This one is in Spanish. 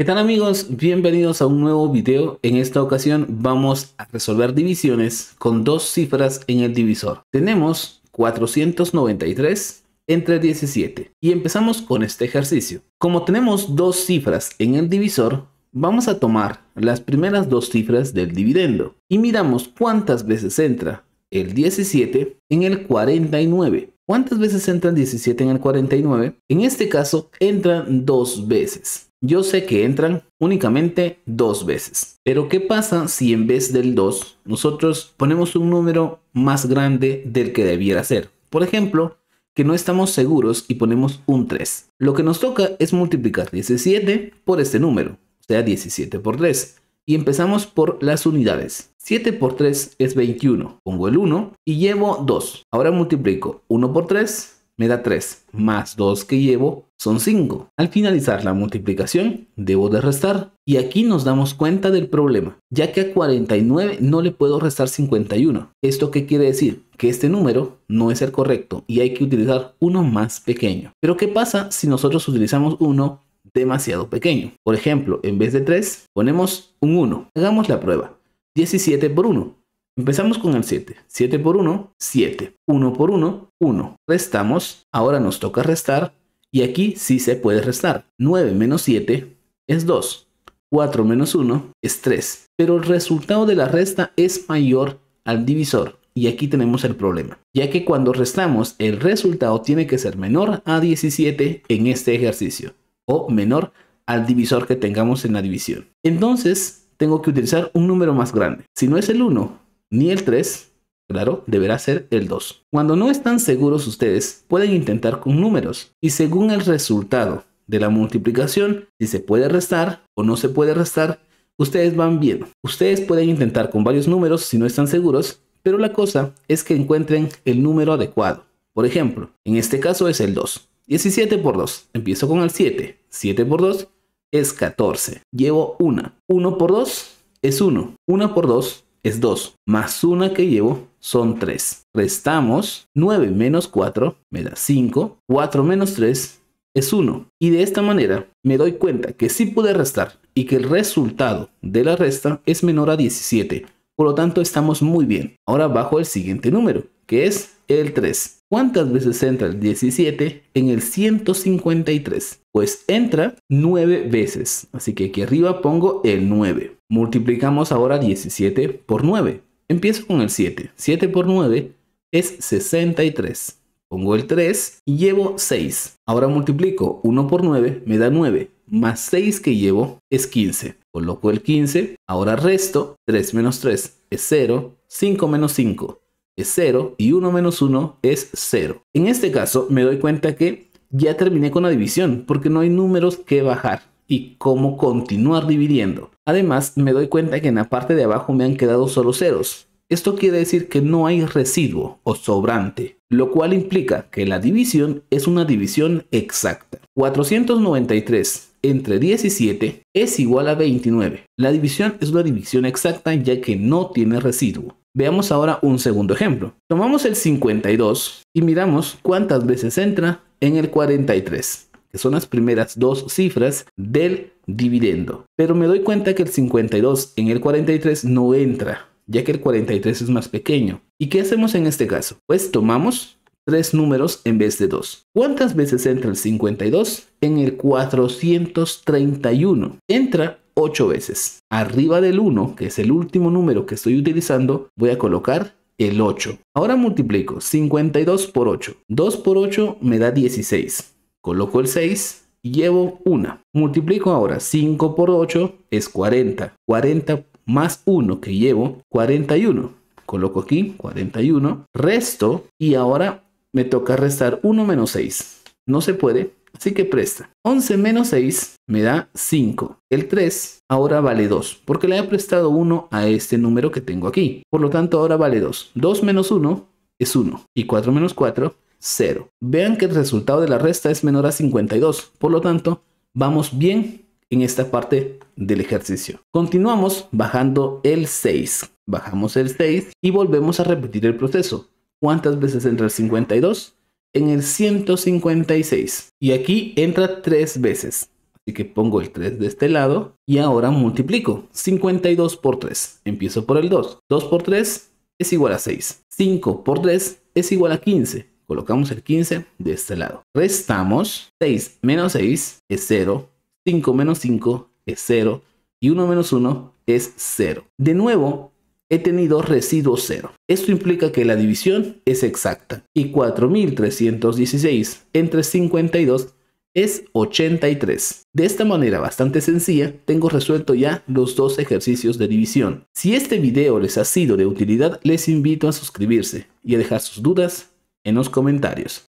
¿Qué tal amigos? Bienvenidos a un nuevo video. En esta ocasión vamos a resolver divisiones con dos cifras en el divisor. Tenemos 493 entre 17 y empezamos con este ejercicio. Como tenemos dos cifras en el divisor, vamos a tomar las primeras dos cifras del dividendo y miramos cuántas veces entra el 17 en el 49. ¿Cuántas veces entra el 17 en el 49? En este caso entran dos veces. Yo sé que entran únicamente dos veces. Pero ¿qué pasa si en vez del 2 nosotros ponemos un número más grande del que debiera ser? Por ejemplo, que no estamos seguros y ponemos un 3. Lo que nos toca es multiplicar 17 por este número, o sea 17 por 3. Y empezamos por las unidades. 7 por 3 es 21. Pongo el 1 y llevo 2. Ahora multiplico 1 por 3, me da 3, más 2 que llevo son 5. Al finalizar la multiplicación, debo de restar. Y aquí nos damos cuenta del problema, ya que a 49 no le puedo restar 51. ¿Esto qué quiere decir? Que este número no es el correcto y hay que utilizar uno más pequeño. Pero ¿qué pasa si nosotros utilizamos uno demasiado pequeño? Por ejemplo, en vez de 3, ponemos un 1. Hagamos la prueba. 17 por 1. Empezamos con el 7. 7 por 1, 7. 1 por 1, 1. Restamos. Ahora nos toca restar. Y aquí sí se puede restar. 9 menos 7 es 2. 4 menos 1 es 3. Pero el resultado de la resta es mayor al divisor. Y aquí tenemos el problema. Ya que cuando restamos, el resultado tiene que ser menor a 17 en este ejercicio. O menor al divisor que tengamos en la división. Entonces, tengo que utilizar un número más grande. Si no es el 1, ni el 3, claro, deberá ser el 2. Cuando no están seguros ustedes, pueden intentar con números y según el resultado de la multiplicación, si se puede restar o no se puede restar, ustedes van bien Ustedes pueden intentar con varios números si no están seguros, pero la cosa es que encuentren el número adecuado. Por ejemplo, en este caso es el 2. 17 por 2, empiezo con el 7. 7 por 2 es 14. Llevo 1. 1 por 2 es 1. 1 por 2 es 2, más una que llevo son 3. Restamos 9 menos 4 me da 5, 4 menos 3 es 1. Y de esta manera me doy cuenta que sí pude restar y que el resultado de la resta es menor a 17. Por lo tanto estamos muy bien. Ahora bajo el siguiente número, que es el 3. ¿Cuántas veces entra el 17 en el 153? Pues entra 9 veces, así que aquí arriba pongo el 9. Multiplicamos ahora 17 por 9. Empiezo con el 7. 7 por 9 es 63. Pongo el 3 y llevo 6. Ahora multiplico 1 por 9, me da 9. Más 6 que llevo es 15. Coloco el 15. Ahora resto 3 menos 3 es 0. 5 menos 5 0 y 1 menos 1 es 0. En este caso me doy cuenta que ya terminé con la división porque no hay números que bajar y cómo continuar dividiendo. Además me doy cuenta que en la parte de abajo me han quedado solo ceros. Esto quiere decir que no hay residuo o sobrante, lo cual implica que la división es una división exacta. 493 entre 17 es igual a 29. La división es una división exacta ya que no tiene residuo. Veamos ahora un segundo ejemplo. Tomamos el 52 y miramos cuántas veces entra en el 43, que son las primeras dos cifras del dividendo. Pero me doy cuenta que el 52 en el 43 no entra, ya que el 43 es más pequeño. ¿Y qué hacemos en este caso? Pues tomamos tres números en vez de dos. ¿Cuántas veces entra el 52? En el 431. Entra 8 veces. Arriba del 1, que es el último número que estoy utilizando, voy a colocar el 8. Ahora multiplico 52 por 8. 2 por 8 me da 16. Coloco el 6 y llevo 1. Multiplico ahora 5 por 8 es 40. 40 más 1 que llevo, 41. Coloco aquí 41. Resto y ahora me toca restar 1 menos 6. No se puede Así que presta. 11 menos 6 me da 5. El 3 ahora vale 2, porque le he prestado 1 a este número que tengo aquí. Por lo tanto, ahora vale 2. 2 menos 1 es 1. Y 4 menos 4, 0. Vean que el resultado de la resta es menor a 52. Por lo tanto, vamos bien en esta parte del ejercicio. Continuamos bajando el 6. Bajamos el 6 y volvemos a repetir el proceso. ¿Cuántas veces entra el 52? en el 156. Y aquí entra tres veces. Así que pongo el 3 de este lado y ahora multiplico. 52 por 3. Empiezo por el 2. 2 por 3 es igual a 6. 5 por 3 es igual a 15. Colocamos el 15 de este lado. Restamos. 6 menos 6 es 0. 5 menos 5 es 0. Y 1 menos 1 es 0. De nuevo, he tenido residuo cero. Esto implica que la división es exacta y 4316 entre 52 es 83. De esta manera bastante sencilla, tengo resuelto ya los dos ejercicios de división. Si este video les ha sido de utilidad, les invito a suscribirse y a dejar sus dudas en los comentarios.